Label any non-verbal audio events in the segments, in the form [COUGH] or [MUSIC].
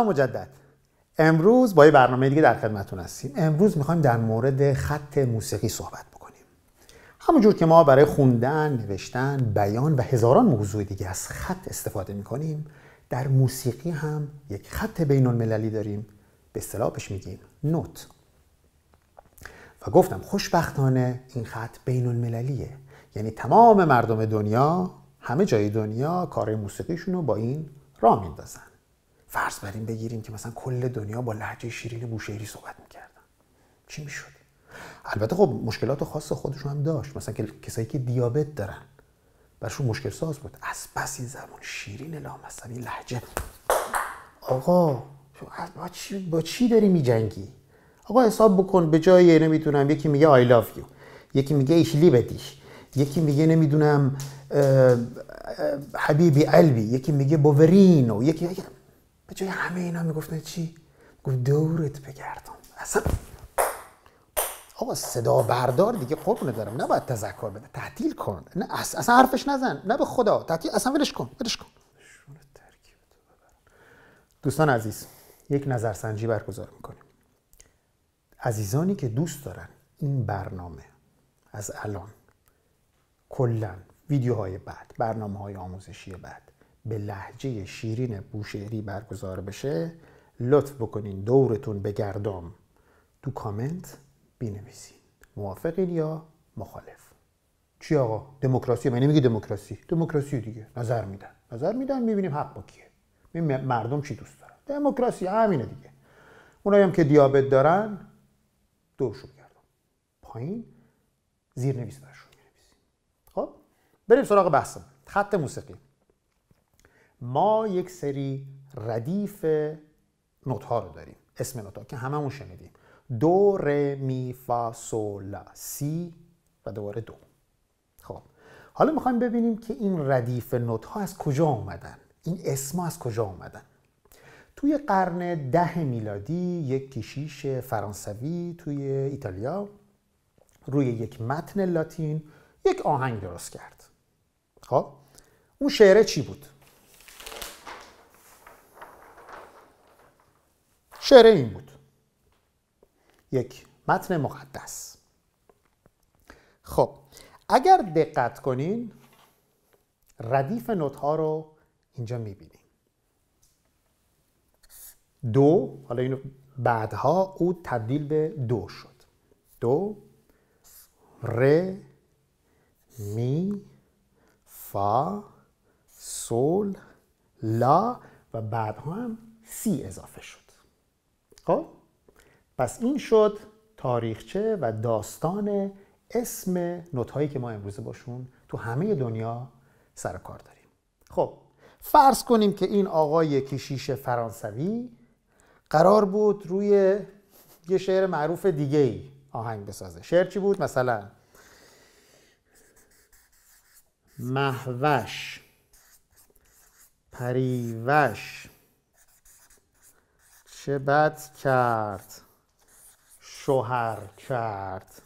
سلام مجدد امروز با یه برنامه دیگه در خدمتون هستیم امروز میخوایم در مورد خط موسیقی صحبت بکنیم همونجور که ما برای خوندن، نوشتن، بیان و هزاران موضوع دیگه از خط استفاده میکنیم در موسیقی هم یک خط بین المللی داریم به اصطلاح بهش میگیم نوت و گفتم خوشبختانه این خط بین المللیه یعنی تمام مردم دنیا همه جای دنیا کار موسیقیشون رو با این راه میندازن فرض بر این بگیریم که مثلا کل دنیا با لحجه شیرین بوشهری صحبت میکردن چی میشد البته خب مشکلات خاص خودشون هم داشت مثلا کسایی که دیابت دارن برشون مشکل ساز بود از بس این زبان شیرین لامصبی لحجه آقا با چی, با چی داری میجنگی آقا حساب بکن به جای نمیتونم یکی میگه I love you یکی میگه ایشلی بدیش یکی میگه نمیدونم حبیبی قلبی یکی میگه بوورینو یکی به جای همه اینا میگفتن چی گفت دورت بگردم اصلا آقا صدا بردار دیگه قربونه دارم نباید تذکر بده تعطیل کن نه اصلا حرفش نزن نه به خدا تعطیل اصلا ولش کن ولش کن دوستان عزیز یک سنجی برگزار میکنیم عزیزانی که دوست دارن این برنامه از الان کلا ویدیوهای بعد برنامه های آموزشی بعد به لحجه شیرین بوشهری برگزار بشه لطف بکنین دورتون به گردام تو کامنت بینویسین موافقین یا مخالف چی آقا دموکراسی من نمیگی دموکراسی دموکراسی دیگه نظر میدن نظر میدن میبینیم حق با کیه مردم چی دوست دارن دموکراسی همینه دیگه اونایی هم که دیابت دارن دورشون گردم پایین زیر نویس برشون خب بریم سراغ بحثم خط موسیقی ما یک سری ردیف نوت ها رو داریم اسم نوت ها که هممون شنیدیم دو ر می فا سو سی و دوباره دو خب حالا میخوایم ببینیم که این ردیف نوت ها از کجا اومدن این ها از کجا اومدن توی قرن ده میلادی یک کشیش فرانسوی توی ایتالیا روی یک متن لاتین یک آهنگ درست کرد خب اون شعره چی بود شعر این بود یک متن مقدس خب اگر دقت کنین ردیف نوت ها رو اینجا میبینیم دو حالا اینو بعدها او تبدیل به دو شد دو ر می فا سول لا و بعدها هم سی اضافه شد خب پس این شد تاریخچه و داستان اسم نوت هایی که ما امروز باشون تو همه دنیا سر کار داریم خب فرض کنیم که این آقای کشیش فرانسوی قرار بود روی یه شعر معروف دیگه ای آهنگ بسازه شعر چی بود مثلا محوش پریوش بد کرد شوهر کرد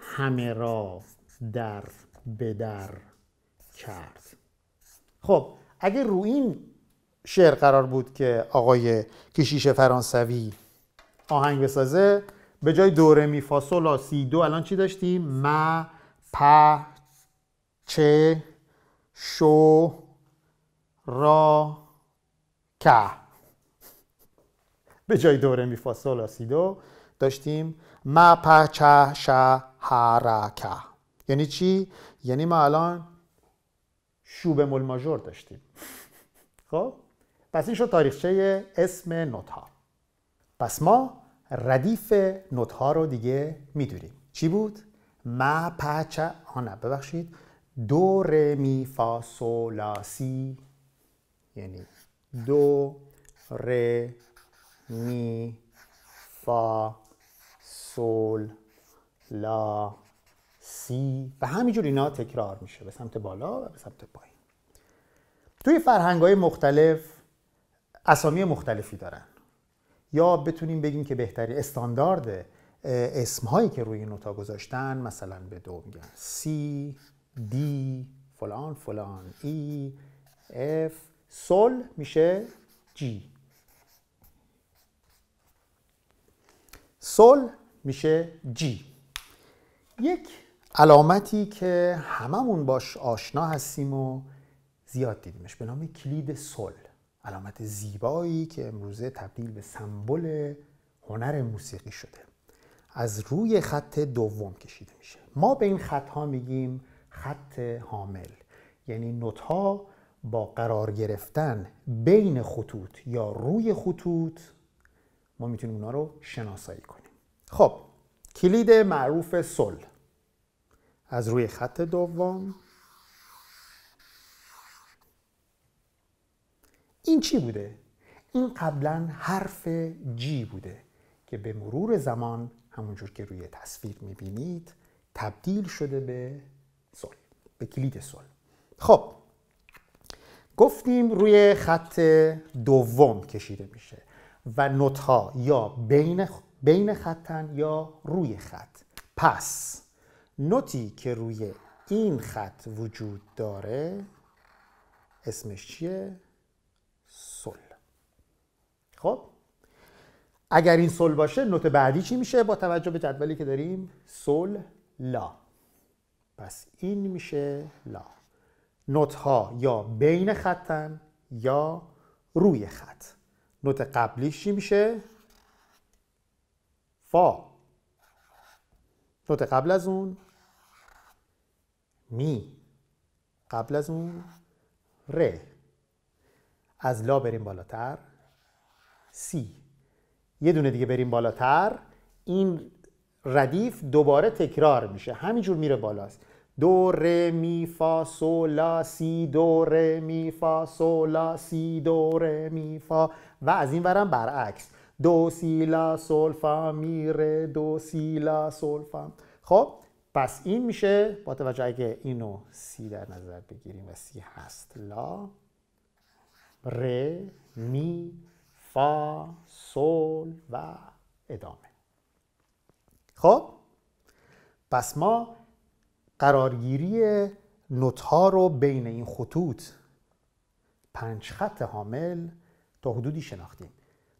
همه را در بدر کرد خب اگه رو این شعر قرار بود که آقای کشیش فرانسوی آهنگ بسازه به جای دوره می لا سی دو الان چی داشتیم؟ ما پ چه شو را که به جای دوره می فاصل سیدو داشتیم ما پچه یعنی چی؟ یعنی ما الان شوب مول ماجور داشتیم [LAUGHS] خب پس این شد تاریخچه اسم نوت ها پس ما ردیف نوت ها رو دیگه میدونیم چی بود؟ ما پچه نه ببخشید دو ر می فا یعنی دو ر می فا سول لا سی و همینجور اینا تکرار میشه به سمت بالا و به سمت پایین توی فرهنگ های مختلف اسامی مختلفی دارن یا بتونیم بگیم که بهتری استاندارد اسم هایی که روی نوتا گذاشتن مثلا به دو میگن سی دی فلان فلان ای e، اف سل میشه جی سل میشه جی یک علامتی که هممون باش آشنا هستیم و زیاد دیدیمش به نام کلید سل علامت زیبایی که امروزه تبدیل به سمبل هنر موسیقی شده از روی خط دوم کشیده میشه ما به این خط ها میگیم خط حامل یعنی نوت ها با قرار گرفتن بین خطوط یا روی خطوط ما میتونیم اونا رو شناسایی کنیم خب کلید معروف سل از روی خط دوم این چی بوده؟ این قبلا حرف جی بوده که به مرور زمان همونجور که روی تصویر میبینید تبدیل شده به سل به کلید سل خب گفتیم روی خط دوم کشیده میشه و ها یا بین, بین خطن یا روی خط پس نوتی که روی این خط وجود داره اسمش چیه؟ سل خب اگر این سل باشه نوت بعدی چی میشه با توجه به جدولی که داریم سل لا پس این میشه لا نوت ها یا بین خطن یا روی خط نوت قبلیش چی میشه؟ فا نوت قبل از اون می قبل از اون ر. از لا بریم بالاتر سی یه دونه دیگه بریم بالاتر این ردیف دوباره تکرار میشه همینجور میره بالاست دو ره می فا لا سی دو ره می فا لا سی دو ره می فا و از این ورم برعکس دو سی لا سول فا می ره دو سی لا سول فا خب پس این میشه با توجه اگه اینو سی در نظر بگیریم و سی هست لا ره می فا سول و ادامه خب پس ما قرارگیری نوت ها رو بین این خطوط پنج خط حامل تا حدودی شناختیم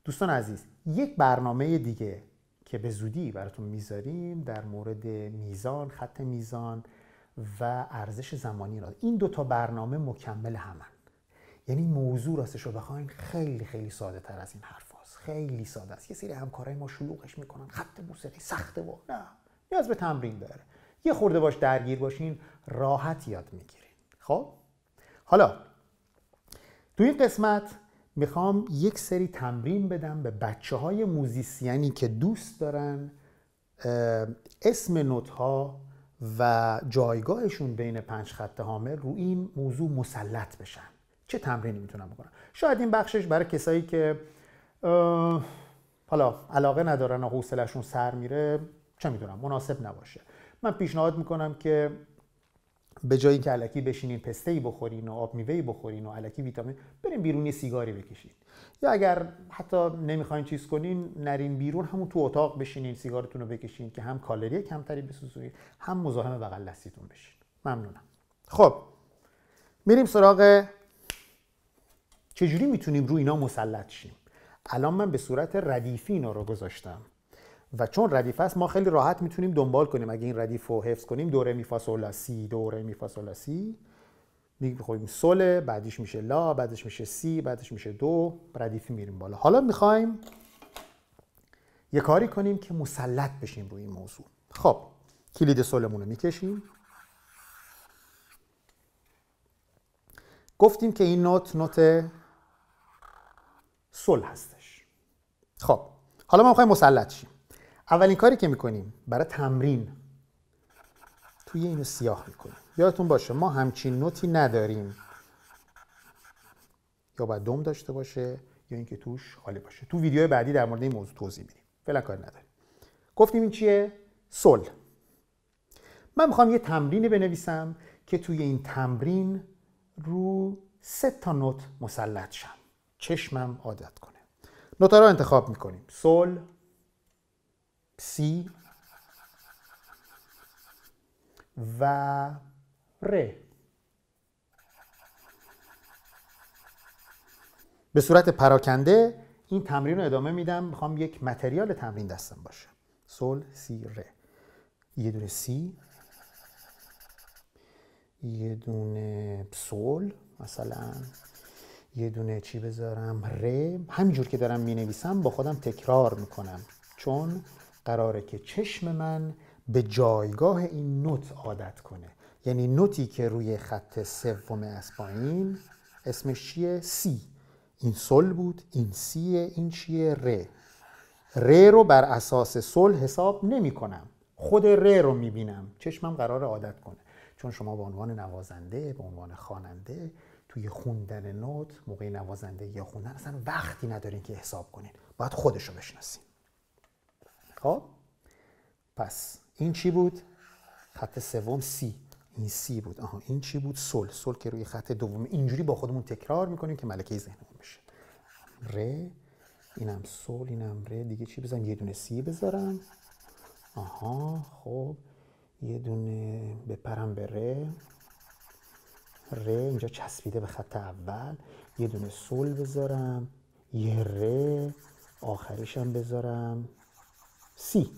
دوستان عزیز یک برنامه دیگه که به زودی براتون میذاریم در مورد میزان خط میزان و ارزش زمانی را این دو تا برنامه مکمل همن یعنی موضوع راستش رو بخواین خیلی خیلی ساده تر از این حرف خیلی ساده است یه سری همکارای ما شلوغش میکنن خط موسیقی سخته و نه نیاز به تمرین داره یه خورده باش درگیر باشین راحت یاد میگیرین خب حالا تو این قسمت میخوام یک سری تمرین بدم به بچه های موزیسیانی که دوست دارن اسم نوت ها و جایگاهشون بین پنج خط حامل رو این موضوع مسلط بشن چه تمرینی میتونم بکنم شاید این بخشش برای کسایی که حالا علاقه ندارن و حوصلشون سر میره چه میدونم مناسب نباشه من پیشنهاد میکنم که به جای اینکه علکی بشینین پسته ای بخورین و آب میوه ای بخورین و علکی ویتامین بریم بیرون سیگاری بکشین یا اگر حتی نمیخواین چیز کنین نرین بیرون همون تو اتاق بشینین سیگارتون رو بکشین که هم کالری کمتری بسوزونین هم مزاحم بغل دستیتون بشین ممنونم خب میریم سراغ چجوری میتونیم روی اینا مسلط شیم الان من به صورت ردیفی اینا رو گذاشتم و چون ردیف است ما خیلی راحت میتونیم دنبال کنیم اگه این ردیف رو حفظ کنیم دوره می فاصولا سی دوره می سی میخوریم بعدیش میشه لا بعدش میشه سی بعدش میشه دو ردیف میریم بالا حالا میخوایم یه کاری کنیم که مسلط بشیم روی این موضوع خب کلید سلمون رو میکشیم گفتیم که این نوت نوت سل هستش خب حالا ما میخوایم مسلط شیم اولین کاری که میکنیم برای تمرین توی اینو سیاه میکنیم یادتون باشه ما همچین نوتی نداریم یا باید دوم داشته باشه یا اینکه توش خالی باشه تو ویدیو بعدی در مورد این موضوع توضیح میدیم فعلا کاری نداریم گفتیم این چیه سل من میخوام یه تمرینی بنویسم که توی این تمرین رو سه تا نوت مسلط شم چشمم عادت کنه نوتا رو انتخاب میکنیم سل سی و ر به صورت پراکنده این تمرین رو ادامه میدم میخوام یک متریال تمرین دستم باشه سل سی ر یه دونه سی یه دونه سل مثلا یه دونه چی بذارم ر همینجور که دارم مینویسم با خودم تکرار میکنم چون قراره که چشم من به جایگاه این نوت عادت کنه یعنی نوتی که روی خط سوم از پایین اسمش چیه سی این سل بود این سیه این چیه ر. ر رو بر اساس سل حساب نمی کنم خود ر رو می بینم چشمم قرار عادت کنه چون شما به عنوان نوازنده به عنوان خواننده توی خوندن نوت موقع نوازنده یا خوندن اصلا وقتی ندارین که حساب کنین باید خودش رو بشناسین خب پس این چی بود خط سوم سی این سی بود آها این چی بود سل سل که روی خط دوم اینجوری با خودمون تکرار میکنیم که ملکه ذهنمون بشه ر اینم سل اینم ر دیگه چی بزنم یه دونه سی بذارم آها خب یه دونه بپرم به ر ر اینجا چسبیده به خط اول یه دونه سل بذارم یه ر آخریشم بذارم سی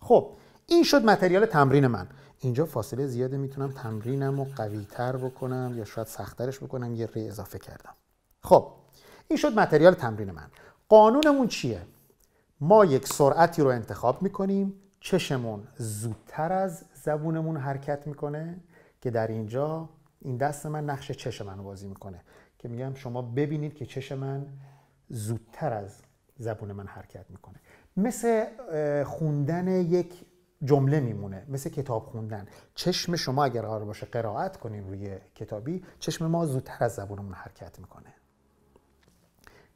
خب این شد متریال تمرین من اینجا فاصله زیاده میتونم تمرینم رو تر بکنم یا شاید سختترش بکنم یه ری اضافه کردم خب این شد متریال تمرین من قانونمون چیه ما یک سرعتی رو انتخاب میکنیم چشمون زودتر از زبونمون حرکت میکنه که در اینجا این دست من نقش چش من بازی میکنه که میگم شما ببینید که چش من زودتر از زبون من حرکت میکنه مثل خوندن یک جمله میمونه مثل کتاب خوندن چشم شما اگر قرار باشه قرائت کنیم روی کتابی چشم ما زودتر از زبونمون حرکت میکنه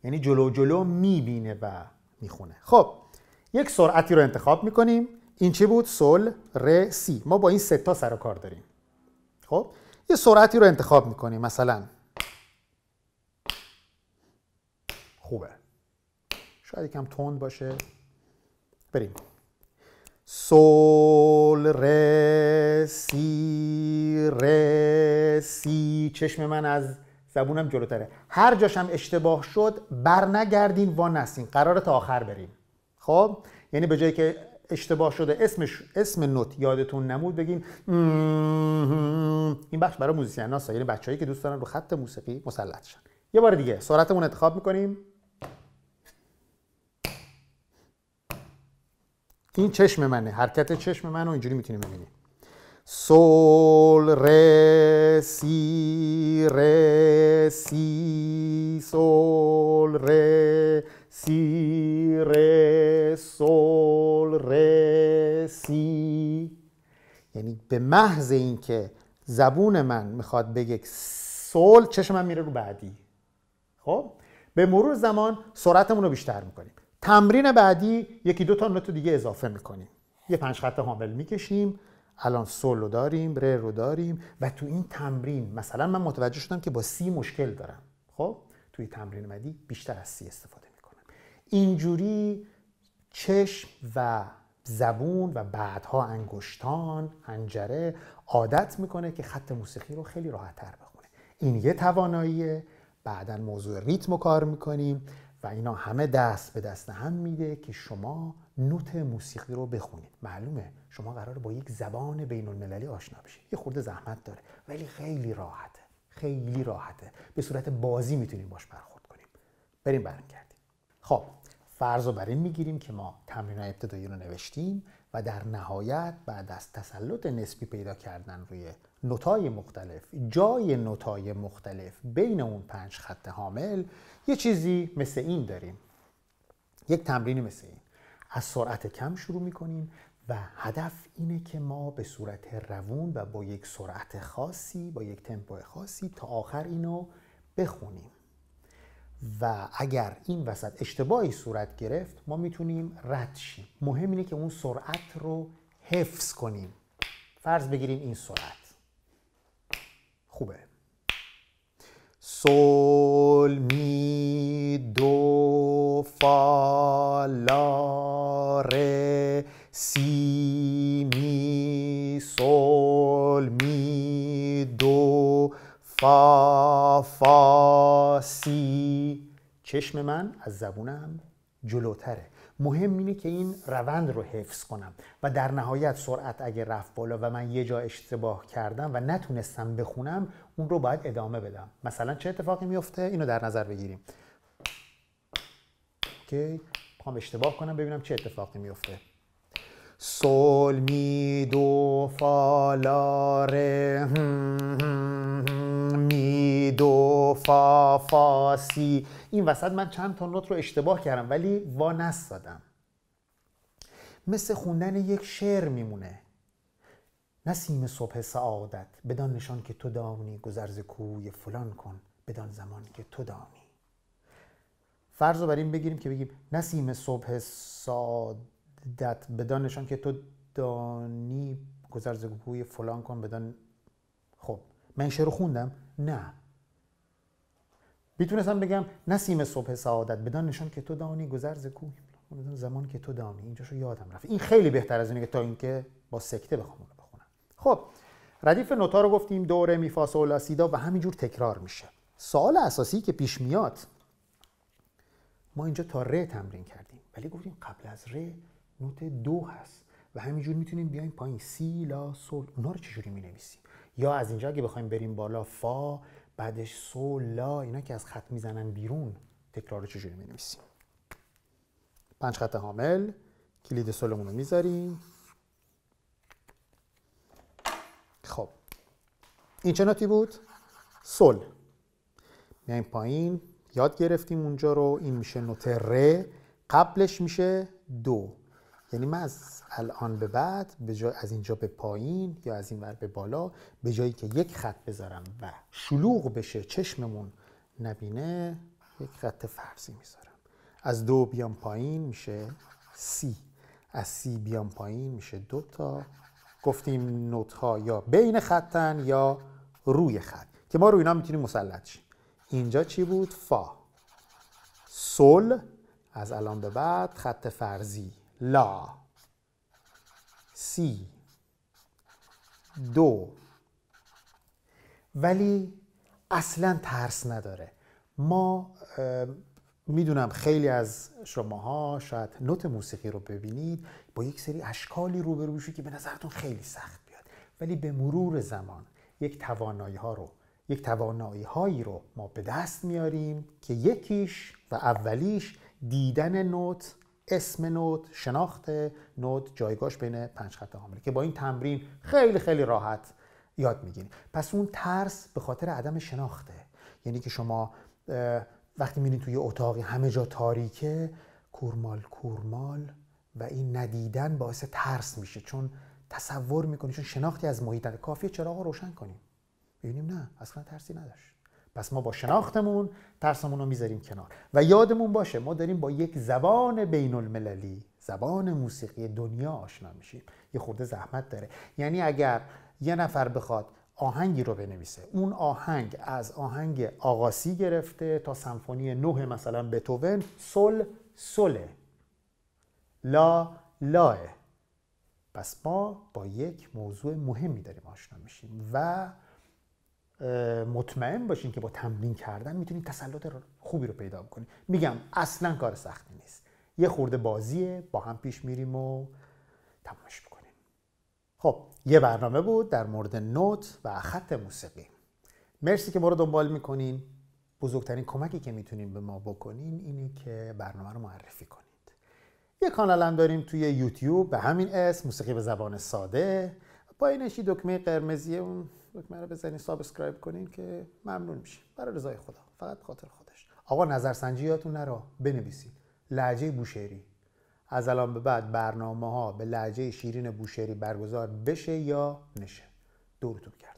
یعنی جلو جلو میبینه و میخونه خب یک سرعتی رو انتخاب میکنیم این چی بود سل ر سی ما با این سه تا سر و کار داریم خب یه سرعتی رو انتخاب میکنیم مثلا خوبه شاید یکم تند باشه بریم سول ر سی سی چشم من از زبونم جلوتره هر جاشم اشتباه شد بر نگردین و نسین قرار تا آخر بریم خب یعنی به جایی که اشتباه شده اسمش اسم نوت یادتون نمود بگین این بخش برای موزیسین ناسا یعنی هایی که دوست دارن رو خط موسیقی مسلط شن یه بار دیگه سرعتمون انتخاب میکنیم این چشم منه حرکت چشم من رو اینجوری میتونیم ببینیم سول ر سی ر سی سول ر سی سول ر سی یعنی به محض اینکه زبون من میخواد بگه سول چشم من میره رو بعدی خب به مرور زمان سرعتمون رو بیشتر میکنیم تمرین بعدی یکی دو تا نوت دیگه اضافه میکنیم یه پنج خط حامل میکشیم الان سول رو داریم ر رو داریم و تو این تمرین مثلا من متوجه شدم که با سی مشکل دارم خب توی تمرین بعدی بیشتر از سی استفاده میکنم اینجوری چشم و زبون و بعدها انگشتان هنجره عادت میکنه که خط موسیقی رو خیلی تر بخونه این یه تواناییه بعدا موضوع ریتم رو کار میکنیم و اینا همه دست به دست هم میده که شما نوت موسیقی رو بخونید معلومه شما قرار با یک زبان بین المللی آشنا بشید یه خورده زحمت داره ولی خیلی راحته خیلی راحته به صورت بازی میتونیم باش برخورد کنیم بریم برمیگردیم خب فرض رو بر این میگیریم که ما تمرین ابتدایی رو نوشتیم و در نهایت بعد از تسلط نسبی پیدا کردن روی نوتای مختلف جای نوتای مختلف بین اون پنج خط حامل یه چیزی مثل این داریم یک تمرین مثل این از سرعت کم شروع میکنیم و هدف اینه که ما به صورت روون و با یک سرعت خاصی با یک تمپو خاصی تا آخر اینو بخونیم و اگر این وسط اشتباهی صورت گرفت ما میتونیم رد شیم مهم اینه که اون سرعت رو حفظ کنیم فرض بگیریم این سرعت خوبه سول می دو فا لا سی می سول می دو فا فا سی چشم من از زبونم جلوتره مهم اینه که این روند رو حفظ کنم و در نهایت سرعت اگه رفت بالا و من یه جا اشتباه کردم و نتونستم بخونم اون رو باید ادامه بدم مثلا چه اتفاقی میفته اینو در نظر بگیریم اوکی اشتباه کنم ببینم چه اتفاقی میفته سول می دو فا لا می دو فا فا این وسط من چند تا نوت رو اشتباه کردم ولی وا نست دادم مثل خوندن یک شعر میمونه نسیم صبح سعادت بدان نشان که تو دانی گذرز کوی فلان کن بدان زمان که تو دامی فرض رو بر این بگیریم که بگیم نسیم صبح سعادت دت بدانشان که تو دانی گذرزگوی فلان کن بدان خب من رو خوندم نه میتونستم بگم نسیم صبح سعادت بدان نشان که تو دانی گذرز کوه بدان زمان که تو دانی اینجاشو یادم رفت این خیلی بهتر از اینه که تا اینکه با سکته بخوام بخونم خب ردیف نوتا رو گفتیم دوره میفاسول سیدا و همینجور تکرار میشه سوال اساسی که پیش میاد ما اینجا تا ر تمرین کردیم ولی گفتیم قبل از ر نوت دو هست و همینجور میتونیم بیایم پایین سی لا سول اونا رو چجوری مینویسیم یا از اینجا اگه بخوایم بریم بالا فا بعدش سول لا اینا که از خط میزنن بیرون تکرار رو چجوری مینویسیم پنج خط حامل کلید سولمون رو میذاریم خب این چه نوتی بود سل میایم پایین یاد گرفتیم اونجا رو این میشه نوت ر قبلش میشه دو یعنی من از الان به بعد به جای از اینجا به پایین یا از این ور به بالا به جایی که یک خط بذارم و شلوغ بشه چشممون نبینه یک خط فرضی میذارم از دو بیام پایین میشه سی از سی بیام پایین میشه دو تا گفتیم نوت یا بین خطن یا روی خط که ما روی اینا میتونیم مسلط شیم اینجا چی بود فا سل از الان به بعد خط فرضی لا سی دو ولی اصلا ترس نداره ما میدونم خیلی از شماها شاید نوت موسیقی رو ببینید با یک سری اشکالی روبرو میشید که به نظرتون خیلی سخت بیاد ولی به مرور زمان یک توانایی ها رو یک توانایی هایی رو ما به دست میاریم که یکیش و اولیش دیدن نوت اسم نود شناخت نود جایگاش بین پنج خط حامله که با این تمرین خیلی خیلی راحت یاد میگیریم پس اون ترس به خاطر عدم شناخته یعنی که شما وقتی میرین توی اتاقی همه جا تاریکه کورمال کورمال و این ندیدن باعث ترس میشه چون تصور میکنی چون شناختی از محیط کافیه چراغ رو روشن کنیم ببینیم نه اصلا ترسی نداشت پس ما با شناختمون ترسمون رو میذاریم کنار و یادمون باشه ما داریم با یک زبان بین المللی زبان موسیقی دنیا آشنا میشیم یه خورده زحمت داره یعنی اگر یه نفر بخواد آهنگی رو بنویسه اون آهنگ از آهنگ آغاسی گرفته تا سمفونی نه مثلا بتوون سل سله لا لاه پس ما با یک موضوع مهمی داریم آشنا میشیم و مطمئن باشین که با تمرین کردن میتونید تسلط خوبی رو پیدا کنید میگم اصلا کار سختی نیست یه خورده بازیه با هم پیش میریم و تماش میکنیم خب یه برنامه بود در مورد نوت و خط موسیقی مرسی که ما رو دنبال میکنین بزرگترین کمکی که میتونین به ما بکنین اینه که برنامه رو معرفی کنید یه کانال هم داریم توی یوتیوب به همین اسم موسیقی به زبان ساده با این دکمه قرمزی دکمه رو بزنین سابسکرایب کنین که ممنون میشی برای رضای خدا فقط خاطر خودش آقا نظرسنجی یادتون نرا بنویسید لحجه بوشهری از الان به بعد برنامه ها به لحجه شیرین بوشهری برگزار بشه یا نشه دورتون کرد